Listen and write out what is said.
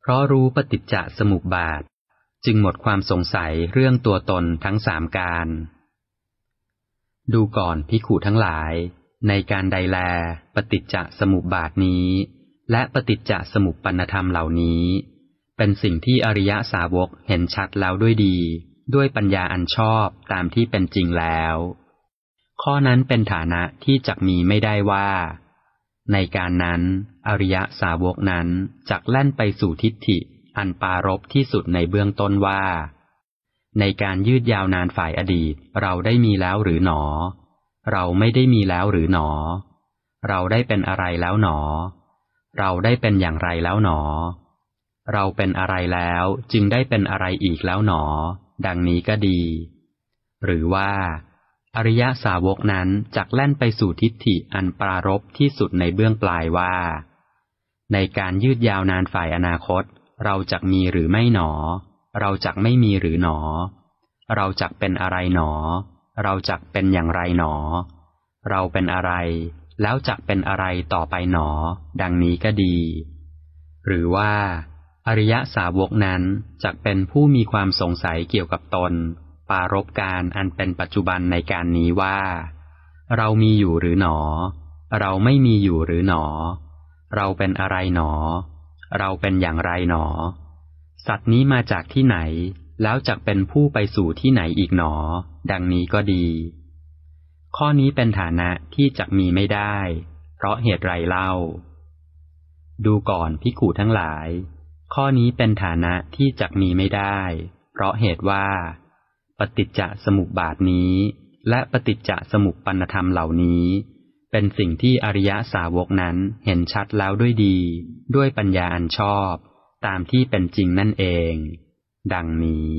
เพราะรู้ปฏิจจสมุปบาท จึงหมดความสงสัยเรื่องตัวตนทั้งสามการ ดูก่อนพิขูทั้งหลายในการใดแลปฏิจจสมุปบาทนี้ และปฏิจจสมุปปนธรรมเหล่านี้ เป็นสิ่งที่อริยสาวกเห็นชัดแล้วด้วยดี ด้วยปัญญาอันชอบตามที่เป็นจริงแล้ว ข้อนั้นเป็นฐานะที่จักมีไม่ได้ว่าในการนั้น อริยสาวกนั้นจักแล่นไปสู่ทิฏฐิ อันปารบที่สุดในเบื้องต้นว่า ในการยืดยาวนานฝ่ายอดีต เราได้มีแล้วหรือหนอ เราไม่ได้มีแล้วหรือหนอ เราได้เป็นอะไรแล้วหนอ เราได้เป็นอย่างไรแล้วหนอ เราเป็นอะไรแล้วจึงได้เป็นอะไรอีกแล้วหนอ ดังนี้ก็ดี หรือว่าอริยสาวกนั้นจักแล่นไปสู่ทิฏฐิอันปรารบที่สุดในเบื้องปลายว่า ในการยืดยาวนานฝ่ายอนาคต เราจักมีหรือไม่หนอ เราจักไม่มีหรือหนอ เราจักเป็นอะไรหนอ เราจักเป็นอย่างไรหนอ เราเป็นอะไร แล้วจักเป็นอะไรต่อไปหนอ ดังนี้ก็ดี หรือว่า อริยสาวกนั้นจักเป็นผู้มีความสงสัยเกี่ยวกับตนปารบการอันเป็นปัจจุบันในการนี้ว่า เรามีอยู่หรือหนอ เราไม่มีอยู่หรือหนอ เราเป็นอะไรหนอ เราเป็นอย่างไรหนอ สัตว์นี้มาจากที่ไหน แล้วจะกเป็นผู้ไปสู่ที่ไหนอีกหนอ ดังนี้ก็ดี ข้อนี้เป็นฐานะที่จักมีไม่ได้ เพราะเหตุไรเล่า ดูก่อนพิกูทั้งหลาย ข้อนี้เป็นฐานะที่จักมีไม่ได้ เพราะเหตุว่าปฏิจจสมุปบาทนี้ และปฏิจจสมุปปนธรรมเหล่านี้ เป็นสิ่งที่อริยสาวกนั้นเห็นชัดแล้วด้วยดี ด้วยปัญญาอันชอบตามที่เป็นจริงนั่นเอง ดังนี้